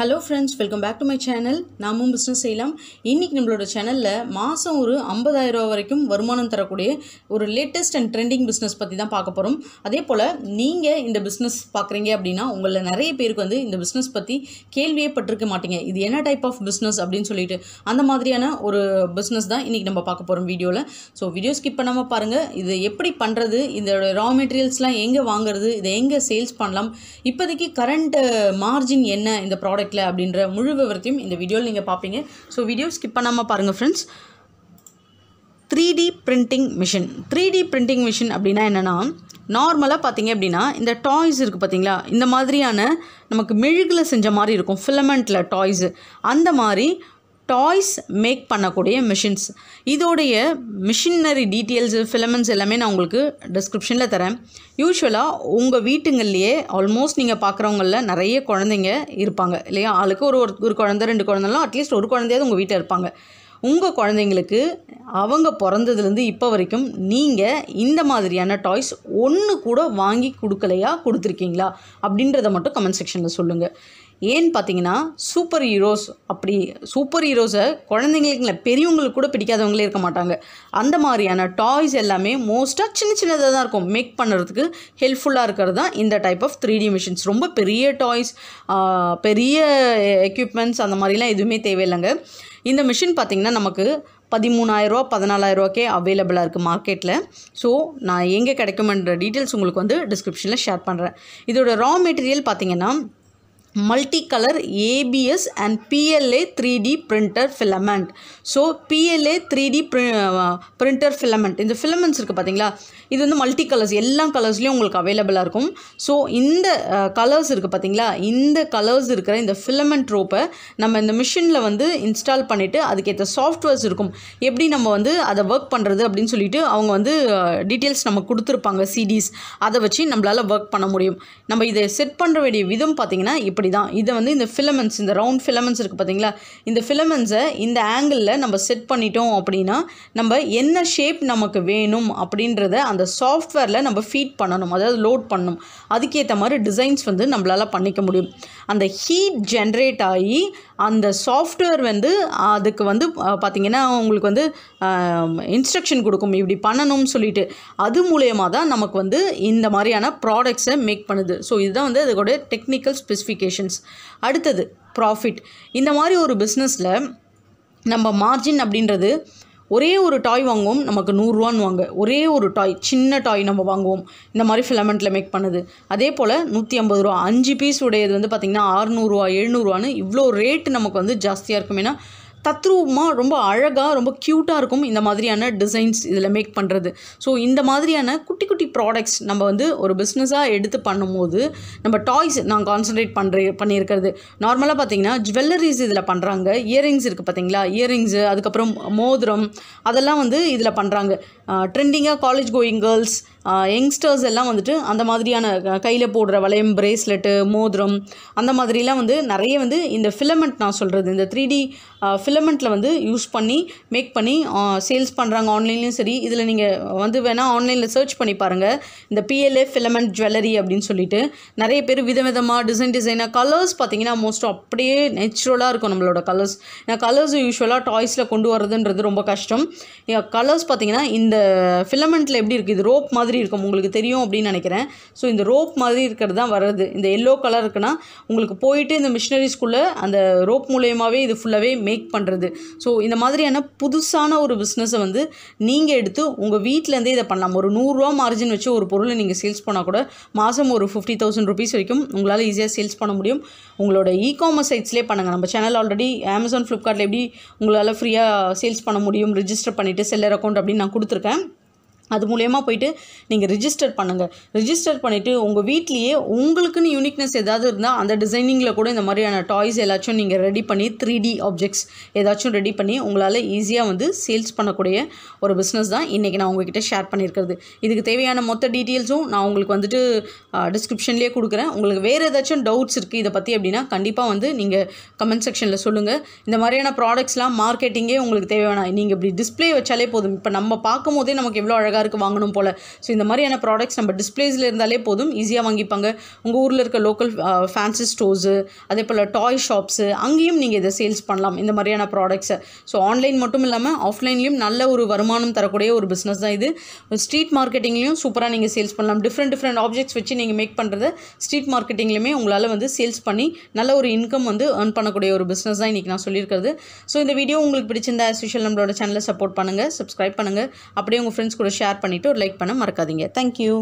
hello friends welcome back to my channel நாமும் business செய்யலாம் இன்றைக்கி நம்மளோட சேனலில் மாதம் ஒரு ஐம்பதாயிரரூவா வரைக்கும் வருமானம் தரக்கூடிய ஒரு லேட்டஸ்ட் அண்ட் ட்ரெண்டிங் பிஸ்னஸ் பற்றி தான் பார்க்க போகிறோம் அதே போல் நீங்கள் இந்த பிஸ்னஸ் பார்க்குறீங்க அப்படின்னா உங்களில் நிறைய பேருக்கு வந்து இந்த பிஸ்னஸ் பற்றி கேள்வியே பட்டிருக்க மாட்டீங்க இது என்ன டைப் ஆஃப் பிஸ்னஸ் அப்படின்னு சொல்லிட்டு அந்த மாதிரியான ஒரு பிஸ்னஸ் தான் இன்றைக்கி நம்ம பார்க்க போகிறோம் வீடியோவில் ஸோ வீடியோ ஸ்கிப் பண்ணாமல் பாருங்கள் இது எப்படி பண்ணுறது இதோட ரா மெட்டீரியல்ஸ்லாம் எங்கே வாங்குறது இதை எங்கே சேல்ஸ் பண்ணலாம் இப்போதைக்கு கரண்ட் மார்ஜின் uh, என்ன இந்த ப்ராடக்ட் நடக்கல அப்படின்ற முழு விவரத்தையும் இந்த வீடியோவில் நீங்கள் பார்ப்பீங்க ஸோ வீடியோ ஸ்கிப் பண்ணாமல் பாருங்கள் friends three D printing machine three D printing machine அப்படின்னா என்னென்னா நார்மலாக பார்த்தீங்க அப்படின்னா இந்த டாய்ஸ் இருக்குது பார்த்தீங்களா இந்த மாதிரியான நமக்கு மெழுகில் செஞ்ச மாதிரி இருக்கும் ஃபிலமெண்ட்டில் டாய்ஸு அந்த மாதிரி டாய்ஸ் மேக் பண்ணக்கூடிய மிஷின்ஸ் இதோடைய மிஷினரி டீட்டெயில்ஸ் ஃபிலமெண்ட்ஸ் எல்லாமே நான் உங்களுக்கு டிஸ்கிரிப்ஷனில் தரேன் யூஸ்வலாக உங்கள் வீட்டுங்கள்லேயே ஆல்மோஸ்ட் நீங்கள் பார்க்குறவங்களில் நிறைய குழந்தைங்க இருப்பாங்க இல்லையா ஆளுக்கு ஒரு ஒரு குழந்த ரெண்டு குழந்தைலாம் அட்லீஸ்ட் ஒரு குழந்தையாவது உங்கள் வீட்டில் இருப்பாங்க உங்கள் குழந்தைங்களுக்கு அவங்க பிறந்ததுலேருந்து இப்போ வரைக்கும் நீங்கள் இந்த மாதிரியான டாய்ஸ் ஒன்று கூட வாங்கி கொடுக்கலையா கொடுத்துருக்கீங்களா அப்படின்றத மட்டும் கமெண்ட் செக்ஷனில் சொல்லுங்கள் ஏன்னு பார்த்தீங்கன்னா சூப்பர் ஹீரோஸ் அப்படி சூப்பர் ஹீரோஸை இல்லை பெரியவங்களுக்கு கூட பிடிக்காதவங்களே இருக்க மாட்டாங்க அந்த மாதிரியான டாய்ஸ் எல்லாமே மோஸ்ட்டாக சின்ன சின்னதாக தான் இருக்கும் மேக் பண்ணுறதுக்கு ஹெல்ப்ஃபுல்லாக இருக்கிறது தான் இந்த type of three D machines ரொம்ப பெரிய டாய்ஸ் பெரிய எக்யூப்மெண்ட்ஸ் அந்த மாதிரிலாம் எதுவுமே தேவையில்லைங்க இந்த மிஷின் பார்த்திங்கன்னா நமக்கு பதிமூணாயிரரூவா பதினாலாயிரரூவாக்கே அவைலபிளாக இருக்குது மார்க்கெட்டில் ஸோ நான் எங்கே கிடைக்குமென்ற டீட்டெயில்ஸ் உங்களுக்கு வந்து டிஸ்கிரிப்ஷனில் ஷேர் பண்ணுறேன் இதோட ரா மெட்டீரியல் பார்த்திங்கன்னா ABS PLA three D printer filament so PLA three D ப்ரி பிரிண்டர் ஃபிலமெண்ட் இந்த ஃபிலமெண்ட்ஸ் இருக்குது பார்த்தீங்களா இது வந்து மல்டி கலர்ஸ் எல்லா கலர்ஸ்லேயும் உங்களுக்கு அவைலபிளாக இருக்கும் ஸோ இந்த கலர்ஸ் இருக்குது பார்த்தீங்களா இந்த கலர்ஸ் இருக்கிற இந்த ஃபிலமெண்ட் ரோப்பை நம்ம இந்த மிஷினில் வந்து இன்ஸ்டால் பண்ணிவிட்டு அதுக்கேற்ற சாஃப்ட்வேர்ஸ் இருக்கும் எப்படி நம்ம வந்து அதை ஒர்க் பண்ணுறது அப்படின்னு சொல்லிட்டு அவங்க வந்து டீட்டெயில்ஸ் நம்ம கொடுத்துருப்பாங்க சிடிஸ் அதை வச்சு நம்மளால் ஒர்க் பண்ண முடியும் நம்ம இதை செட் பண்ணுற வேண்டிய விதம் பார்த்தீங்கன்னா இப்போ இப்படி தான் இதை வந்து இந்த ஃபிலமெண்ட்ஸ் இந்த ரவுண்ட் ஃபிலமெண்ட்ஸ் இருக்குது பார்த்தீங்களா இந்த ஃபிலமெண்ட்ஸை இந்த ஆங்கிளில் நம்ம செட் பண்ணிட்டோம் அப்படின்னா நம்ம என்ன ஷேப் நமக்கு வேணும் அப்படின்றத அந்த சாஃப்ட்வேரில் நம்ம ஃபீட் பண்ணணும் அதாவது லோட் பண்ணணும் அதுக்கேற்ற மாதிரி டிசைன்ஸ் வந்து நம்மளால் பண்ணிக்க முடியும் அந்த ஹீட் ஜென்ரேட் ஆகி அந்த சாஃப்ட்வேர் வந்து அதுக்கு வந்து பார்த்திங்கன்னா உங்களுக்கு வந்து இன்ஸ்ட்ரக்ஷன் கொடுக்கும் இப்படி பண்ணணும்னு சொல்லிட்டு அது மூலயமா தான் நமக்கு வந்து இந்த மாதிரியான ப்ராடக்ட்ஸை மேக் பண்ணுது ஸோ இதுதான் வந்து அதோடைய டெக்னிக்கல் ஸ்பெசிஃபிகேஷன் கால்குலேஷன்ஸ் அடுத்தது ப்ராஃபிட் இந்த மாதிரி ஒரு பிஸ்னஸில் நம்ம மார்ஜின் அப்படின்றது ஒரே ஒரு டாய் வாங்குவோம் நமக்கு நூறுரூவான்னு வாங்க ஒரே ஒரு டாய் சின்ன டாய் நம்ம வாங்குவோம் இந்த மாதிரி ஃபிலமெண்ட்டில் மேக் பண்ணுது அதே போல் நூற்றி ஐம்பது ரூபா அஞ்சு பீஸ் உடையது வந்து பார்த்திங்கன்னா ஆறுநூறுவா எழுநூறுவான்னு இவ்வளோ ரேட்டு நமக்கு வந்து ஜாஸ்தியாக இருக்கும் ஏன்னா தத்ரூபமாக ரொம்ப அழகாக ரொம்ப க்யூட்டாக இருக்கும் இந்த மாதிரியான டிசைன்ஸ் இதில் மேக் பண்ணுறது ஸோ இந்த மாதிரியான குட்டி குட்டி ப்ராடக்ட்ஸ் நம்ம வந்து ஒரு பிஸ்னஸாக எடுத்து பண்ணும்போது நம்ம டாய்ஸ் நான் கான்சன்ட்ரேட் பண்ணுற பண்ணியிருக்கிறது நார்மலாக பார்த்தீங்கன்னா ஜுவல்லரிஸ் இதில் பண்ணுறாங்க இயரிங்ஸ் இருக்குது பார்த்தீங்களா இயரிங்ஸு அதுக்கப்புறம் மோதிரம் அதெல்லாம் வந்து இதில் பண்ணுறாங்க ட்ரெண்டிங்காக காலேஜ் கோயிங் கேர்ள்ஸ் யங்ஸ்டர்ஸ் எல்லாம் வந்துட்டு அந்த மாதிரியான கையில் போடுற வளையம் பிரேஸ்லெட்டு மோதிரம் அந்த மாதிரிலாம் வந்து நிறைய வந்து இந்த ஃபிலமெண்ட் நான் சொல்கிறது இந்த த்ரீ டி ஃபிலமெண்ட்டில் வந்து யூஸ் பண்ணி மேக் பண்ணி சேல்ஸ் பண்ணுறாங்க ஆன்லைன்லேயும் சரி இதில் நீங்கள் வந்து வேணால் ஆன்லைனில் சர்ச் பண்ணி பாருங்கள் இந்த பிஎல்ஏ ஃபிலமெண்ட் ஜுவல்லரி அப்படின்னு சொல்லிட்டு நிறைய பேர் விதவிதமாக டிசைன் டிசைனாக கலர்ஸ் பார்த்தீங்கன்னா மோஸ்ட் அப்படியே நேச்சுரலாக இருக்கும் நம்மளோட கலர்ஸ் ஏன்னா கலர்ஸ் யூஸ்வலாக டாய்ஸில் கொண்டு வரதுன்றது ரொம்ப கஷ்டம் கலர்ஸ் பார்த்தீங்கன்னா இந்த ஃபிலமெண்ட்டில் எப்படி இருக்குது இது ரோப் மாதிரி மாதிரி இருக்கும் உங்களுக்கு தெரியும் அப்படின்னு நினைக்கிறேன் ஸோ இந்த ரோப் மாதிரி இருக்கிறது தான் வர்றது இந்த எல்லோ கலர் இருக்குன்னா உங்களுக்கு போயிட்டு இந்த மிஷினரிஸ்குள்ளே அந்த ரோப் மூலயமாவே இது ஃபுல்லாகவே மேக் பண்ணுறது ஸோ இந்த மாதிரியான புதுசான ஒரு பிஸ்னஸை வந்து நீங்கள் எடுத்து உங்கள் வீட்டிலேருந்தே இதை பண்ணலாம் ஒரு நூறுரூவா மார்ஜின் வச்சு ஒரு பொருளை நீங்கள் சேல்ஸ் பண்ணால் கூட மாதம் ஒரு ஃபிஃப்டி தௌசண்ட் ருபீஸ் வரைக்கும் உங்களால் ஈஸியாக சேல்ஸ் பண்ண முடியும் உங்களோட இ காமர்ஸ் சைட்ஸ்லேயே பண்ணுங்கள் நம்ம சேனல் ஆல்ரெடி அமேசான் ஃப்ளிப்கார்ட்டில் எப்படி உங்களால் ஃப்ரீயாக சேல்ஸ் பண்ண முடியும் ரிஜிஸ்டர் பண்ணிவிட்டு செல்லர் அக்கௌண்ட் அப்படின்னு நான் கொடுத்துருக்கேன் அது மூலயமா போயிட்டு நீங்கள் ரிஜிஸ்டர் பண்ணுங்கள் ரிஜிஸ்டர் பண்ணிவிட்டு உங்கள் வீட்லேயே உங்களுக்குன்னு யூனிக்னஸ் ஏதாவது இருந்தால் அந்த டிசைனிங்கில் கூட இந்த மாதிரியான டாய்ஸ் எல்லாச்சும் நீங்கள் ரெடி பண்ணி த்ரீ டி ஆப்ஜெக்ட்ஸ் ஏதாச்சும் ரெடி பண்ணி உங்களால் ஈஸியாக வந்து சேல்ஸ் பண்ணக்கூடிய ஒரு பிஸ்னஸ் தான் இன்றைக்கி நான் உங்ககிட்ட ஷேர் பண்ணியிருக்கிறது இதுக்கு தேவையான மொத்த டீட்டெயில்ஸும் நான் உங்களுக்கு வந்துட்டு டிஸ்கிரிப்ஷன்லேயே கொடுக்குறேன் உங்களுக்கு வேறு ஏதாச்சும் டவுட்ஸ் இருக்குது இதை பற்றி அப்படின்னா கண்டிப்பாக வந்து நீங்கள் கமெண்ட் செக்ஷனில் சொல்லுங்கள் இந்த மாதிரியான ப்ராடக்ட்ஸ்லாம் மார்க்கெட்டிங்கே உங்களுக்கு தேவையான நீங்கள் இப்படி டிஸ்பிளே வச்சாலே போதும் இப்போ நம்ம பார்க்கும் போதே நமக்கு எவ்வளோ அழகாக எல்லாருக்கும் வாங்கணும் போல் ஸோ இந்த மாதிரியான ப்ராடக்ட்ஸ் நம்ம டிஸ்பிளேஸில் இருந்தாலே போதும் ஈஸியாக வாங்கிப்பாங்க உங்கள் ஊரில் இருக்க லோக்கல் ஃபேன்சி ஸ்டோர்ஸு அதே போல் டாய் ஷாப்ஸு அங்கேயும் நீங்கள் இதை சேல்ஸ் பண்ணலாம் இந்த மாதிரியான ப்ராடக்ட்ஸை ஸோ ஆன்லைன் மட்டும் இல்லாமல் ஆஃப்லைன்லேயும் நல்ல ஒரு வருமானம் தரக்கூடிய ஒரு பிஸ்னஸ் தான் இது ஸ்ட்ரீட் மார்க்கெட்டிங்லேயும் சூப்பராக நீங்கள் சேல்ஸ் பண்ணலாம் டிஃப்ரெண்ட் டிஃப்ரெண்ட் ஆப்ஜெக்ட்ஸ் வச்சு நீங்கள் மேக் பண்ணுறத ஸ்ட்ரீட் மார்க்கெட்டிங்லையுமே உங்களால் வந்து சேல்ஸ் பண்ணி நல்ல ஒரு இன்கம் வந்து ஏர்ன் பண்ணக்கூடிய ஒரு பிஸ்னஸ் தான் இன்றைக்கி நான் சொல்லியிருக்கிறது ஸோ இந்த வீடியோ உங்களுக்கு பிடிச்சிருந்தா சோஷியல் நம்மளோட சேனலை சப்போர்ட் பண்ணுங்கள் சப்ஸ்கிரைப் பண்ணுங்கள் அப்படியே உங்கள் ஃப்ரெண்ட்ஸ் கூட ஷேர் ஷேர் பண்ணிவிட்டு ஒரு லைக் பண்ண மறக்காதீங்க தேங்க்யூ